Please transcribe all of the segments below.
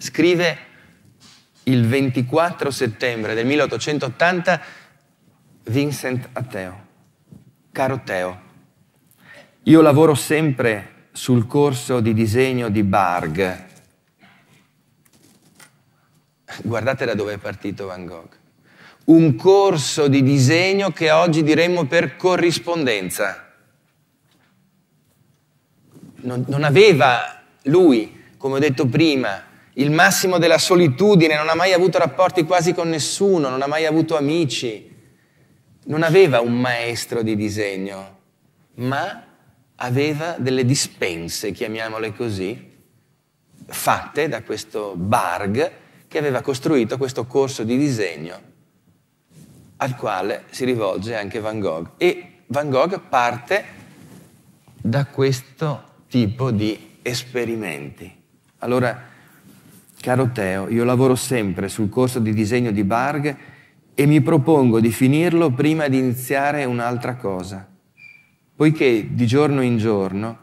scrive il 24 settembre del 1880 Vincent a Teo. Caro Teo, io lavoro sempre sul corso di disegno di Barg. Guardate da dove è partito Van Gogh. Un corso di disegno che oggi diremmo per corrispondenza. Non, non aveva lui, come ho detto prima, il massimo della solitudine, non ha mai avuto rapporti quasi con nessuno, non ha mai avuto amici, non aveva un maestro di disegno, ma aveva delle dispense, chiamiamole così, fatte da questo Barg che aveva costruito questo corso di disegno al quale si rivolge anche Van Gogh. E Van Gogh parte da questo tipo di esperimenti. Allora, Caro Teo, io lavoro sempre sul corso di disegno di Barg e mi propongo di finirlo prima di iniziare un'altra cosa, poiché di giorno in giorno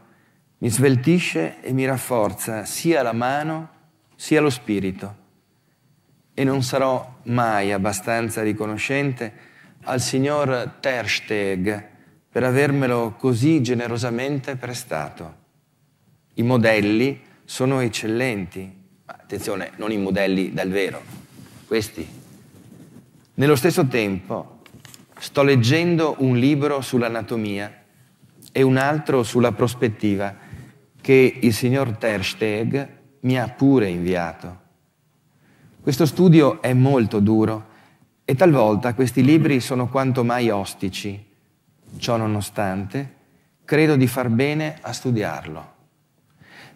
mi sveltisce e mi rafforza sia la mano sia lo spirito. E non sarò mai abbastanza riconoscente al signor Tersteg per avermelo così generosamente prestato. I modelli sono eccellenti attenzione, non i modelli dal vero, questi. Nello stesso tempo sto leggendo un libro sull'anatomia e un altro sulla prospettiva che il signor Tersteg mi ha pure inviato. Questo studio è molto duro e talvolta questi libri sono quanto mai ostici. Ciò nonostante, credo di far bene a studiarlo.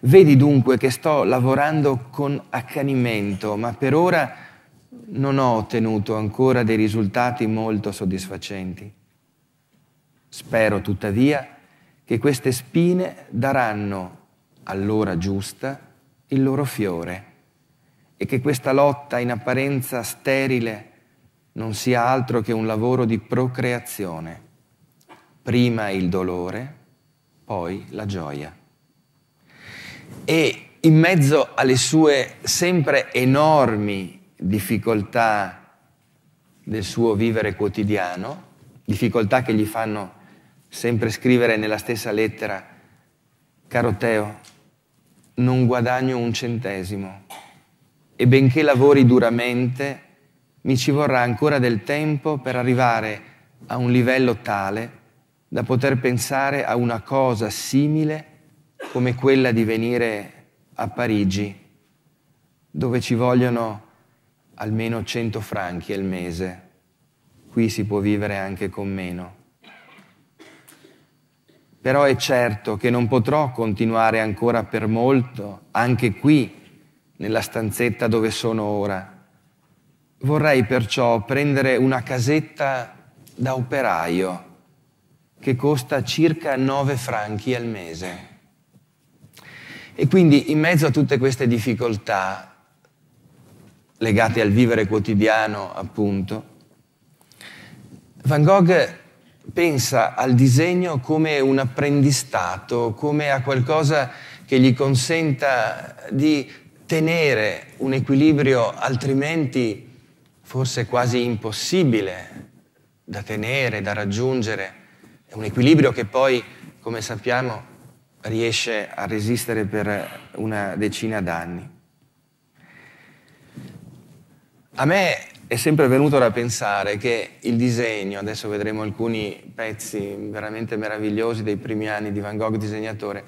Vedi dunque che sto lavorando con accanimento, ma per ora non ho ottenuto ancora dei risultati molto soddisfacenti. Spero tuttavia che queste spine daranno all'ora giusta il loro fiore e che questa lotta in apparenza sterile non sia altro che un lavoro di procreazione. Prima il dolore, poi la gioia e in mezzo alle sue sempre enormi difficoltà del suo vivere quotidiano, difficoltà che gli fanno sempre scrivere nella stessa lettera, caro Teo, non guadagno un centesimo e benché lavori duramente, mi ci vorrà ancora del tempo per arrivare a un livello tale da poter pensare a una cosa simile come quella di venire a Parigi, dove ci vogliono almeno 100 franchi al mese. Qui si può vivere anche con meno. Però è certo che non potrò continuare ancora per molto, anche qui, nella stanzetta dove sono ora. Vorrei perciò prendere una casetta da operaio che costa circa 9 franchi al mese. E quindi in mezzo a tutte queste difficoltà legate al vivere quotidiano, appunto, Van Gogh pensa al disegno come un apprendistato, come a qualcosa che gli consenta di tenere un equilibrio altrimenti forse quasi impossibile da tenere, da raggiungere, è un equilibrio che poi, come sappiamo, riesce a resistere per una decina d'anni. A me è sempre venuto da pensare che il disegno, adesso vedremo alcuni pezzi veramente meravigliosi dei primi anni di Van Gogh disegnatore,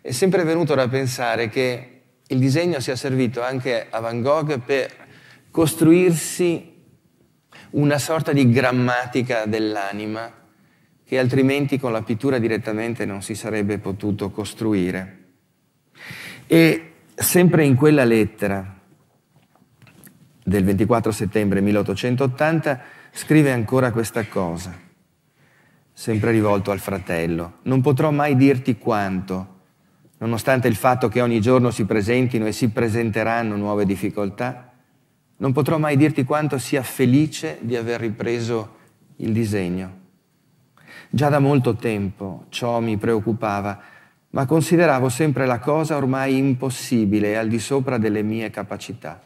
è sempre venuto da pensare che il disegno sia servito anche a Van Gogh per costruirsi una sorta di grammatica dell'anima che altrimenti con la pittura direttamente non si sarebbe potuto costruire. E sempre in quella lettera del 24 settembre 1880 scrive ancora questa cosa, sempre rivolto al fratello. Non potrò mai dirti quanto, nonostante il fatto che ogni giorno si presentino e si presenteranno nuove difficoltà, non potrò mai dirti quanto sia felice di aver ripreso il disegno Già da molto tempo ciò mi preoccupava, ma consideravo sempre la cosa ormai impossibile e al di sopra delle mie capacità.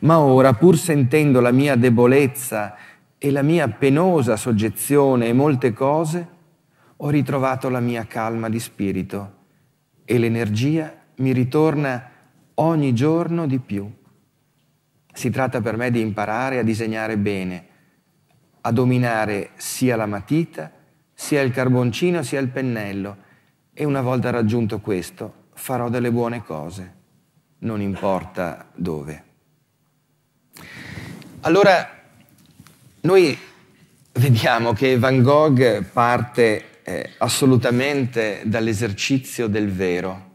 Ma ora, pur sentendo la mia debolezza e la mia penosa soggezione e molte cose, ho ritrovato la mia calma di spirito e l'energia mi ritorna ogni giorno di più. Si tratta per me di imparare a disegnare bene, a dominare sia la matita, sia il carboncino, sia il pennello e una volta raggiunto questo farò delle buone cose, non importa dove. Allora, noi vediamo che Van Gogh parte eh, assolutamente dall'esercizio del vero,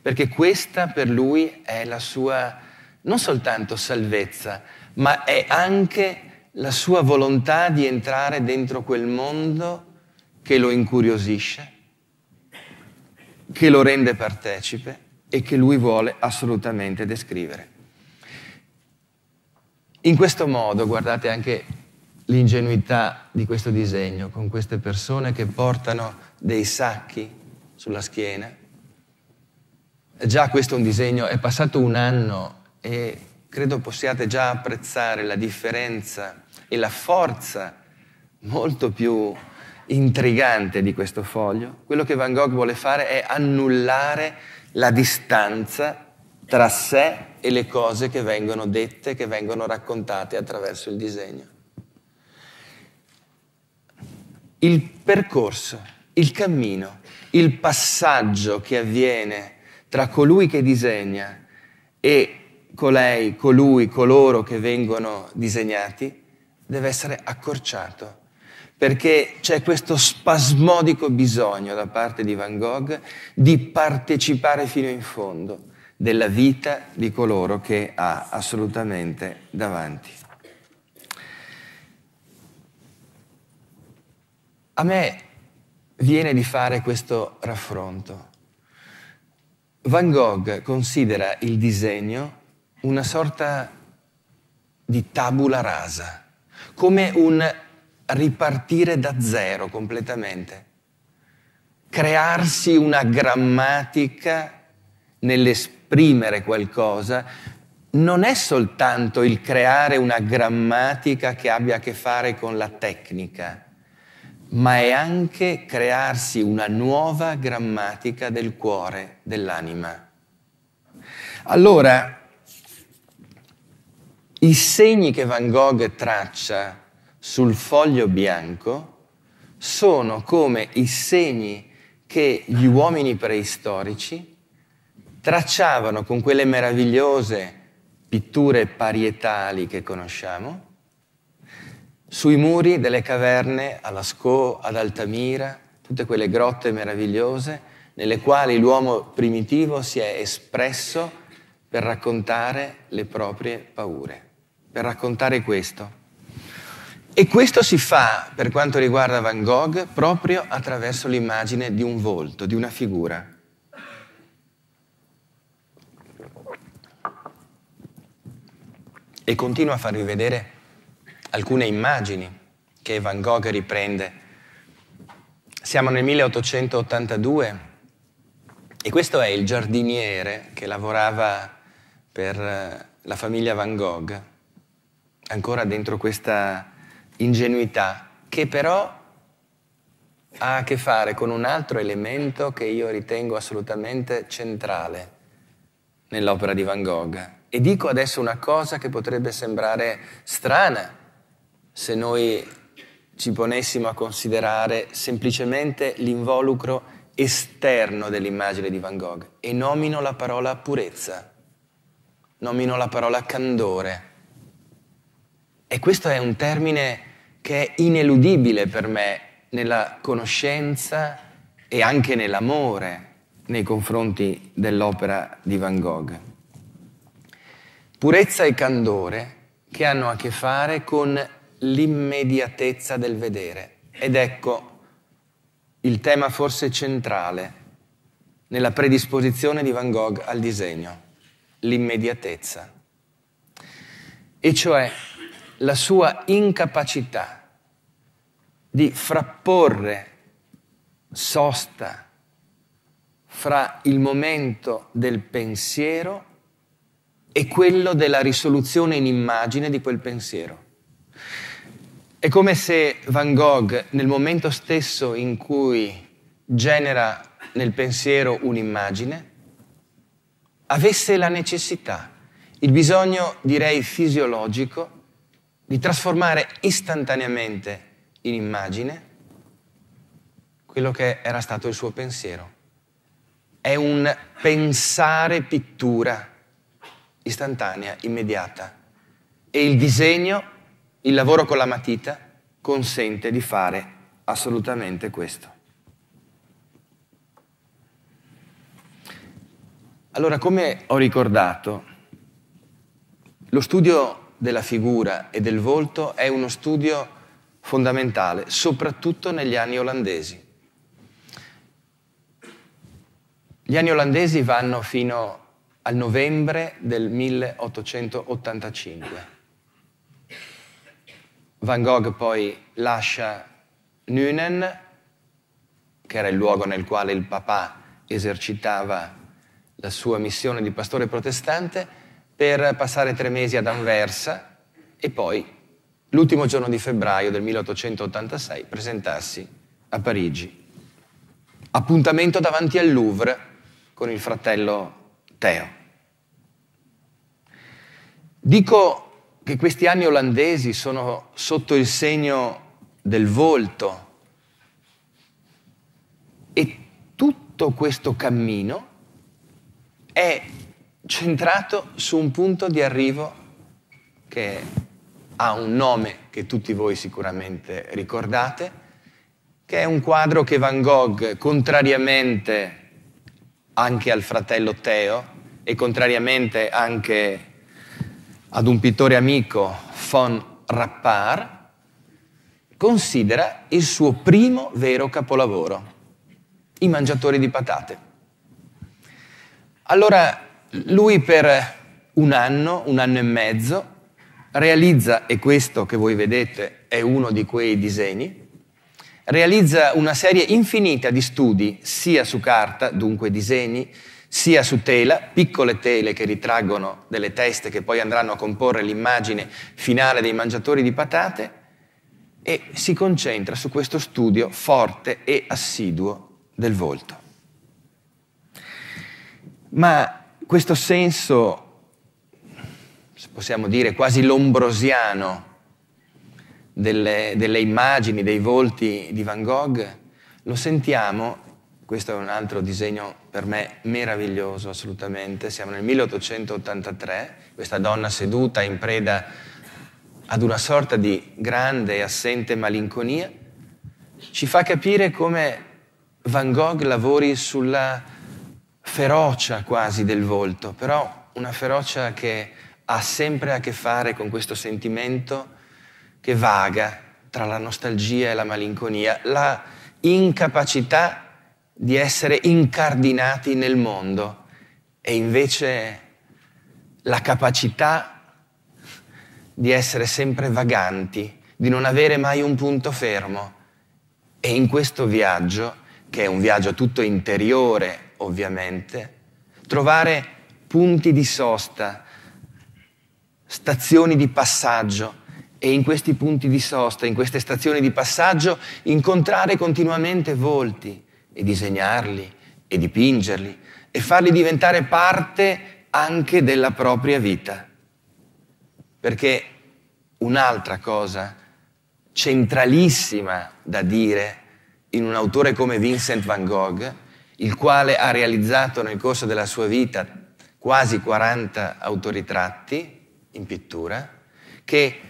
perché questa per lui è la sua non soltanto salvezza, ma è anche la sua volontà di entrare dentro quel mondo che lo incuriosisce, che lo rende partecipe e che lui vuole assolutamente descrivere. In questo modo, guardate anche l'ingenuità di questo disegno, con queste persone che portano dei sacchi sulla schiena. Già questo è un disegno, è passato un anno e credo possiate già apprezzare la differenza e la forza molto più intrigante di questo foglio, quello che Van Gogh vuole fare è annullare la distanza tra sé e le cose che vengono dette, che vengono raccontate attraverso il disegno. Il percorso, il cammino, il passaggio che avviene tra colui che disegna e colei, colui, coloro che vengono disegnati deve essere accorciato, perché c'è questo spasmodico bisogno da parte di Van Gogh di partecipare fino in fondo della vita di coloro che ha assolutamente davanti. A me viene di fare questo raffronto. Van Gogh considera il disegno una sorta di tabula rasa come un ripartire da zero completamente, crearsi una grammatica nell'esprimere qualcosa, non è soltanto il creare una grammatica che abbia a che fare con la tecnica, ma è anche crearsi una nuova grammatica del cuore, dell'anima. Allora, i segni che Van Gogh traccia sul foglio bianco sono come i segni che gli uomini preistorici tracciavano con quelle meravigliose pitture parietali che conosciamo sui muri delle caverne a Lascaux, ad Altamira, tutte quelle grotte meravigliose nelle quali l'uomo primitivo si è espresso per raccontare le proprie paure per raccontare questo. E questo si fa, per quanto riguarda Van Gogh, proprio attraverso l'immagine di un volto, di una figura. E continuo a farvi vedere alcune immagini che Van Gogh riprende. Siamo nel 1882 e questo è il giardiniere che lavorava per eh, la famiglia Van Gogh ancora dentro questa ingenuità che però ha a che fare con un altro elemento che io ritengo assolutamente centrale nell'opera di Van Gogh. E dico adesso una cosa che potrebbe sembrare strana se noi ci ponessimo a considerare semplicemente l'involucro esterno dell'immagine di Van Gogh e nomino la parola purezza, nomino la parola candore e questo è un termine che è ineludibile per me nella conoscenza e anche nell'amore nei confronti dell'opera di Van Gogh. Purezza e candore che hanno a che fare con l'immediatezza del vedere. Ed ecco il tema forse centrale nella predisposizione di Van Gogh al disegno, l'immediatezza. E cioè la sua incapacità di frapporre sosta fra il momento del pensiero e quello della risoluzione in immagine di quel pensiero. È come se Van Gogh, nel momento stesso in cui genera nel pensiero un'immagine, avesse la necessità, il bisogno, direi, fisiologico di trasformare istantaneamente in immagine quello che era stato il suo pensiero. È un pensare pittura istantanea, immediata. E il disegno, il lavoro con la matita, consente di fare assolutamente questo. Allora, come ho ricordato, lo studio della figura e del volto è uno studio fondamentale, soprattutto negli anni olandesi. Gli anni olandesi vanno fino al novembre del 1885. Van Gogh poi lascia Nuenen, che era il luogo nel quale il papà esercitava la sua missione di pastore protestante, per passare tre mesi ad Anversa e poi, l'ultimo giorno di febbraio del 1886, presentarsi a Parigi. Appuntamento davanti al Louvre con il fratello Teo. Dico che questi anni olandesi sono sotto il segno del volto e tutto questo cammino è centrato su un punto di arrivo che ha un nome che tutti voi sicuramente ricordate, che è un quadro che Van Gogh, contrariamente anche al fratello Teo e contrariamente anche ad un pittore amico, von Rappar, considera il suo primo vero capolavoro, I mangiatori di patate. Allora, lui per un anno, un anno e mezzo, realizza, e questo che voi vedete è uno di quei disegni, realizza una serie infinita di studi, sia su carta, dunque disegni, sia su tela, piccole tele che ritraggono delle teste che poi andranno a comporre l'immagine finale dei mangiatori di patate, e si concentra su questo studio forte e assiduo del volto. Ma questo senso, se possiamo dire, quasi lombrosiano delle, delle immagini, dei volti di Van Gogh, lo sentiamo, questo è un altro disegno per me meraviglioso assolutamente, siamo nel 1883, questa donna seduta in preda ad una sorta di grande e assente malinconia, ci fa capire come Van Gogh lavori sulla ferocia quasi del volto, però una ferocia che ha sempre a che fare con questo sentimento che vaga tra la nostalgia e la malinconia, la incapacità di essere incardinati nel mondo e invece la capacità di essere sempre vaganti, di non avere mai un punto fermo. E in questo viaggio, che è un viaggio tutto interiore, ovviamente, trovare punti di sosta, stazioni di passaggio e in questi punti di sosta, in queste stazioni di passaggio, incontrare continuamente volti e disegnarli e dipingerli e farli diventare parte anche della propria vita. Perché un'altra cosa centralissima da dire in un autore come Vincent van Gogh il quale ha realizzato nel corso della sua vita quasi 40 autoritratti in pittura, che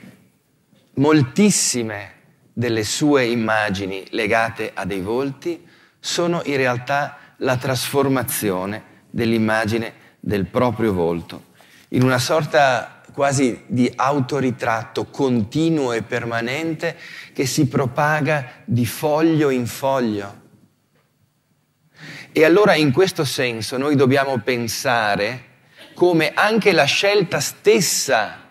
moltissime delle sue immagini legate a dei volti sono in realtà la trasformazione dell'immagine del proprio volto in una sorta quasi di autoritratto continuo e permanente che si propaga di foglio in foglio e allora in questo senso noi dobbiamo pensare come anche la scelta stessa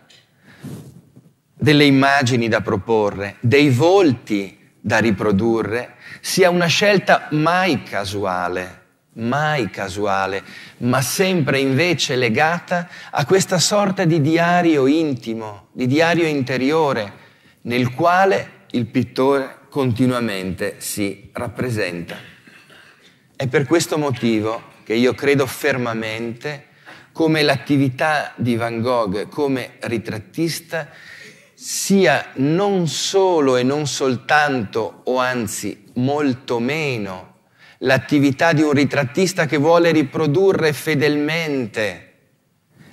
delle immagini da proporre, dei volti da riprodurre, sia una scelta mai casuale, mai casuale, ma sempre invece legata a questa sorta di diario intimo, di diario interiore, nel quale il pittore continuamente si rappresenta. È per questo motivo che io credo fermamente come l'attività di Van Gogh come ritrattista sia non solo e non soltanto, o anzi molto meno, l'attività di un ritrattista che vuole riprodurre fedelmente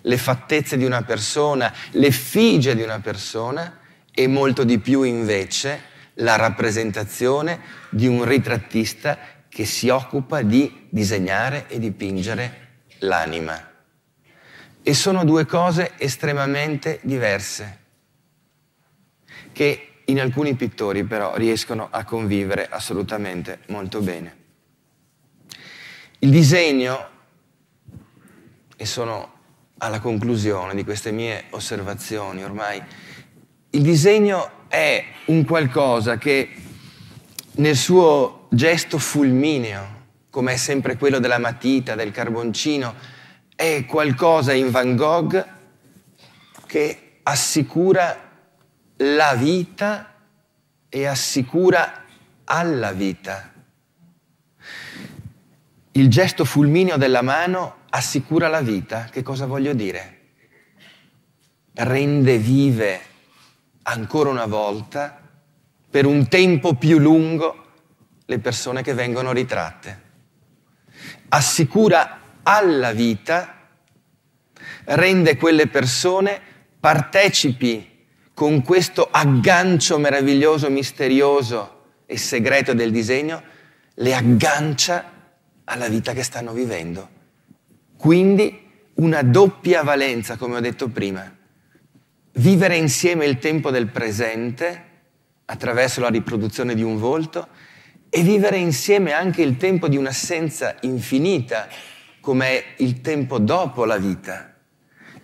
le fattezze di una persona, l'effigie di una persona e molto di più invece la rappresentazione di un ritrattista che si occupa di disegnare e dipingere l'anima. E sono due cose estremamente diverse, che in alcuni pittori però riescono a convivere assolutamente molto bene. Il disegno, e sono alla conclusione di queste mie osservazioni ormai, il disegno è un qualcosa che nel suo gesto fulmineo, come è sempre quello della matita, del carboncino, è qualcosa in Van Gogh che assicura la vita e assicura alla vita. Il gesto fulmineo della mano assicura la vita. Che cosa voglio dire? Rende vive ancora una volta per un tempo più lungo le persone che vengono ritratte. Assicura alla vita, rende quelle persone partecipi con questo aggancio meraviglioso, misterioso e segreto del disegno, le aggancia alla vita che stanno vivendo. Quindi una doppia valenza, come ho detto prima. Vivere insieme il tempo del presente attraverso la riproduzione di un volto e vivere insieme anche il tempo di un'assenza infinita, come è il tempo dopo la vita.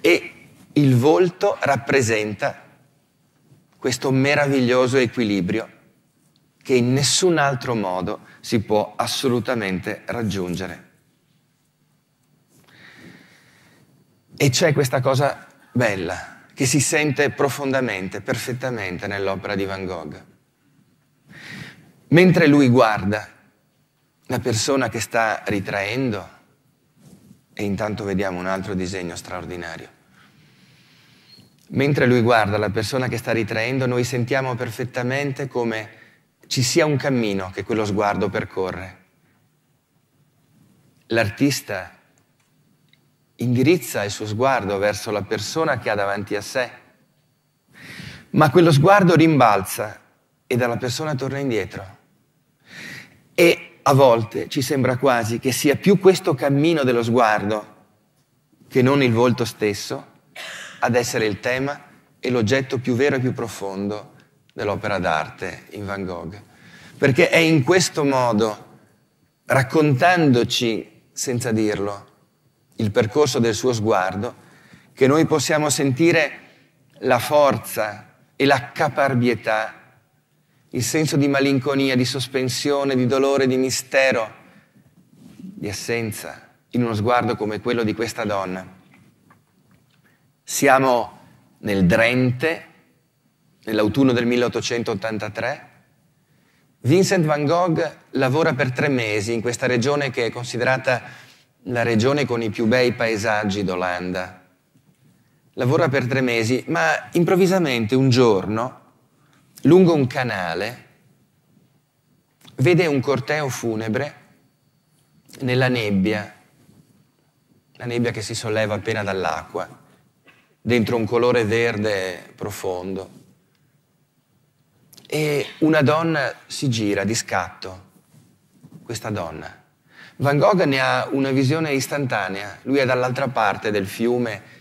E il volto rappresenta questo meraviglioso equilibrio che in nessun altro modo si può assolutamente raggiungere. E c'è questa cosa bella che si sente profondamente, perfettamente nell'opera di Van Gogh. Mentre lui guarda la persona che sta ritraendo, e intanto vediamo un altro disegno straordinario, mentre lui guarda la persona che sta ritraendo, noi sentiamo perfettamente come ci sia un cammino che quello sguardo percorre. L'artista indirizza il suo sguardo verso la persona che ha davanti a sé, ma quello sguardo rimbalza e dalla persona torna indietro. E a volte ci sembra quasi che sia più questo cammino dello sguardo che non il volto stesso ad essere il tema e l'oggetto più vero e più profondo dell'opera d'arte in Van Gogh. Perché è in questo modo, raccontandoci senza dirlo, il percorso del suo sguardo, che noi possiamo sentire la forza e la caparbietà, il senso di malinconia, di sospensione, di dolore, di mistero, di assenza in uno sguardo come quello di questa donna. Siamo nel Drenthe, nell'autunno del 1883. Vincent van Gogh lavora per tre mesi in questa regione che è considerata la regione con i più bei paesaggi d'Olanda. Lavora per tre mesi, ma improvvisamente un giorno, lungo un canale, vede un corteo funebre nella nebbia, la nebbia che si solleva appena dall'acqua, dentro un colore verde profondo. E una donna si gira di scatto, questa donna Van Gogh ne ha una visione istantanea, lui è dall'altra parte del fiume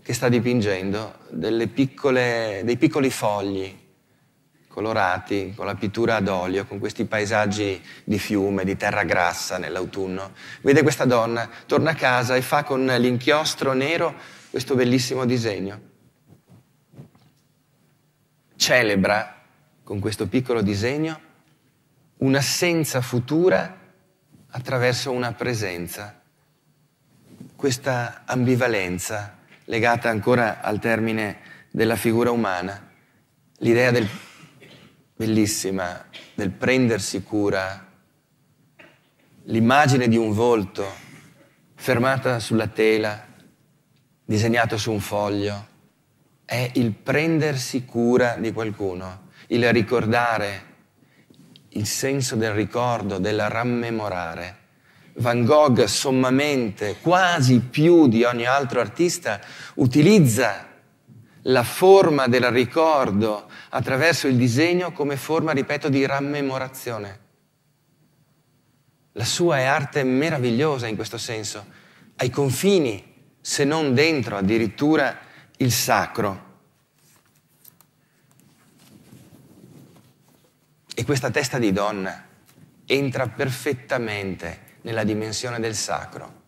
che sta dipingendo, piccole, dei piccoli fogli colorati con la pittura ad olio, con questi paesaggi di fiume, di terra grassa nell'autunno. Vede questa donna, torna a casa e fa con l'inchiostro nero questo bellissimo disegno. Celebra con questo piccolo disegno un'assenza futura attraverso una presenza. Questa ambivalenza legata ancora al termine della figura umana, l'idea del, bellissima del prendersi cura, l'immagine di un volto fermata sulla tela, disegnato su un foglio, è il prendersi cura di qualcuno, il ricordare il senso del ricordo, del rammemorare. Van Gogh sommamente, quasi più di ogni altro artista, utilizza la forma del ricordo attraverso il disegno come forma, ripeto, di rammemorazione. La sua è arte meravigliosa in questo senso, ai confini, se non dentro addirittura il sacro. E questa testa di donna entra perfettamente nella dimensione del sacro.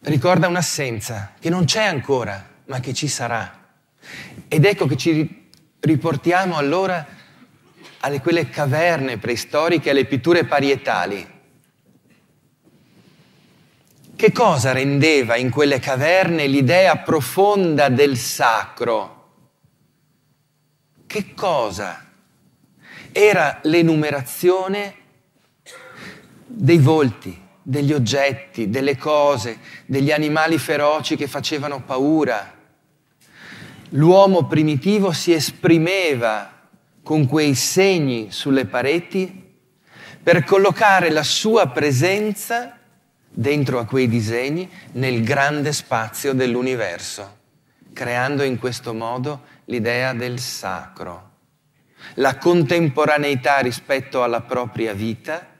Ricorda un'assenza che non c'è ancora, ma che ci sarà. Ed ecco che ci riportiamo allora alle quelle caverne preistoriche, alle pitture parietali. Che cosa rendeva in quelle caverne l'idea profonda del sacro? Che cosa? era l'enumerazione dei volti, degli oggetti, delle cose, degli animali feroci che facevano paura. L'uomo primitivo si esprimeva con quei segni sulle pareti per collocare la sua presenza dentro a quei disegni nel grande spazio dell'universo, creando in questo modo l'idea del sacro la contemporaneità rispetto alla propria vita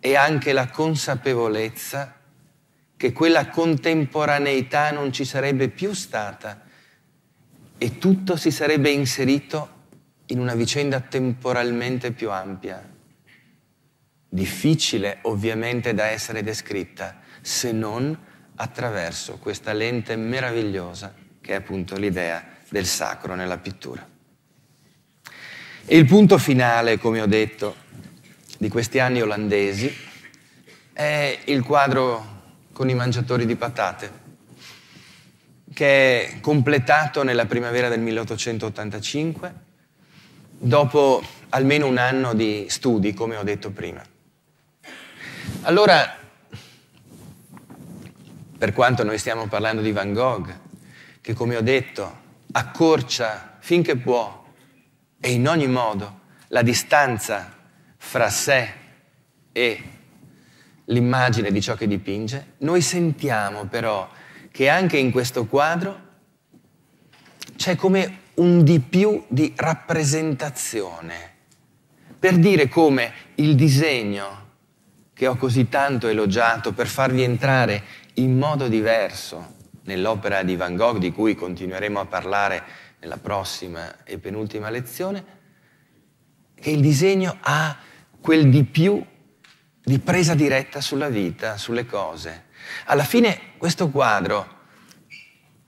e anche la consapevolezza che quella contemporaneità non ci sarebbe più stata e tutto si sarebbe inserito in una vicenda temporalmente più ampia, difficile ovviamente da essere descritta, se non attraverso questa lente meravigliosa che è appunto l'idea del sacro nella pittura. E il punto finale, come ho detto, di questi anni olandesi è il quadro con i mangiatori di patate, che è completato nella primavera del 1885, dopo almeno un anno di studi, come ho detto prima. Allora, per quanto noi stiamo parlando di Van Gogh, che come ho detto accorcia finché può e in ogni modo la distanza fra sé e l'immagine di ciò che dipinge, noi sentiamo però che anche in questo quadro c'è come un di più di rappresentazione, per dire come il disegno che ho così tanto elogiato per farvi entrare in modo diverso nell'opera di Van Gogh di cui continueremo a parlare nella prossima e penultima lezione, che il disegno ha quel di più di presa diretta sulla vita, sulle cose. Alla fine questo quadro,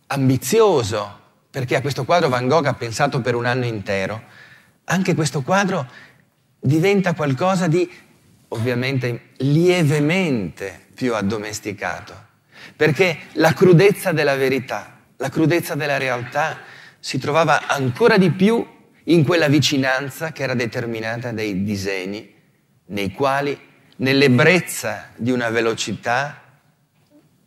ambizioso, perché a questo quadro Van Gogh ha pensato per un anno intero, anche questo quadro diventa qualcosa di, ovviamente, lievemente più addomesticato, perché la crudezza della verità, la crudezza della realtà, si trovava ancora di più in quella vicinanza che era determinata dai disegni, nei quali, nell'ebbrezza di una velocità,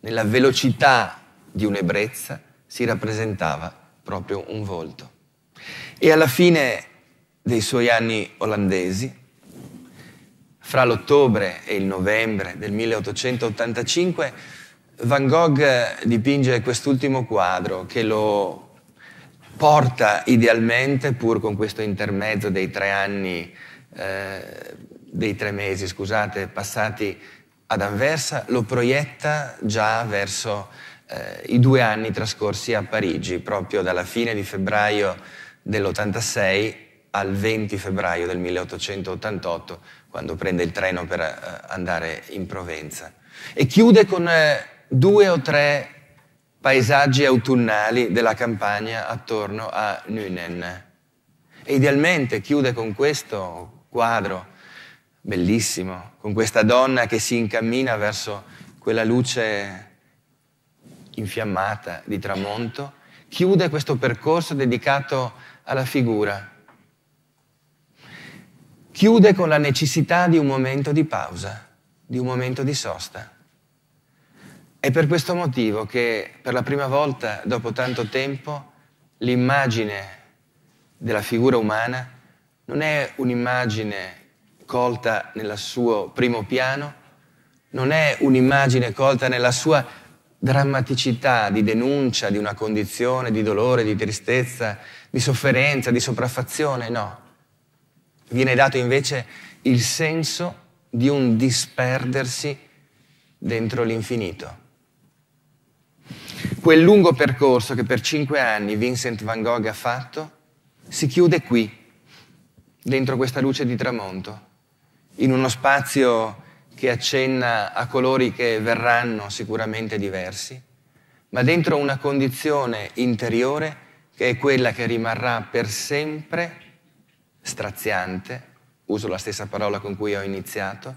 nella velocità di un'ebbrezza, si rappresentava proprio un volto. E alla fine dei suoi anni olandesi, fra l'ottobre e il novembre del 1885, Van Gogh dipinge quest'ultimo quadro che lo porta idealmente, pur con questo intermezzo dei tre anni, eh, dei tre mesi, scusate, passati ad Anversa, lo proietta già verso eh, i due anni trascorsi a Parigi, proprio dalla fine di febbraio dell'86 al 20 febbraio del 1888, quando prende il treno per eh, andare in Provenza. E chiude con eh, due o tre paesaggi autunnali della campagna attorno a Nunen. E idealmente chiude con questo quadro bellissimo, con questa donna che si incammina verso quella luce infiammata di tramonto, chiude questo percorso dedicato alla figura. Chiude con la necessità di un momento di pausa, di un momento di sosta. È per questo motivo che per la prima volta dopo tanto tempo l'immagine della figura umana non è un'immagine colta nel suo primo piano, non è un'immagine colta nella sua drammaticità di denuncia di una condizione di dolore, di tristezza, di sofferenza, di sopraffazione, no. Viene dato invece il senso di un disperdersi dentro l'infinito. Quel lungo percorso che per cinque anni Vincent van Gogh ha fatto si chiude qui, dentro questa luce di tramonto, in uno spazio che accenna a colori che verranno sicuramente diversi, ma dentro una condizione interiore che è quella che rimarrà per sempre straziante, uso la stessa parola con cui ho iniziato,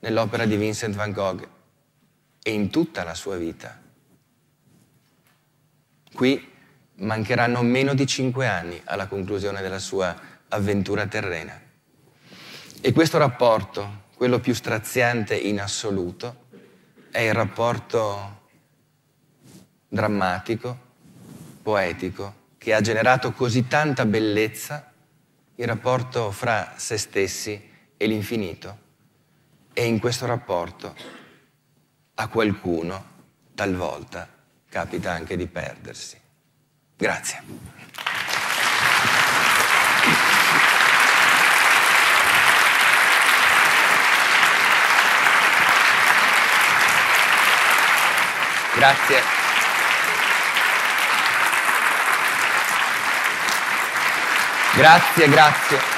nell'opera di Vincent van Gogh e in tutta la sua vita. Qui mancheranno meno di cinque anni alla conclusione della sua avventura terrena. E questo rapporto, quello più straziante in assoluto, è il rapporto drammatico, poetico, che ha generato così tanta bellezza, il rapporto fra se stessi e l'infinito. E in questo rapporto a qualcuno, talvolta, capita anche di perdersi. Grazie. Grazie. Grazie, grazie.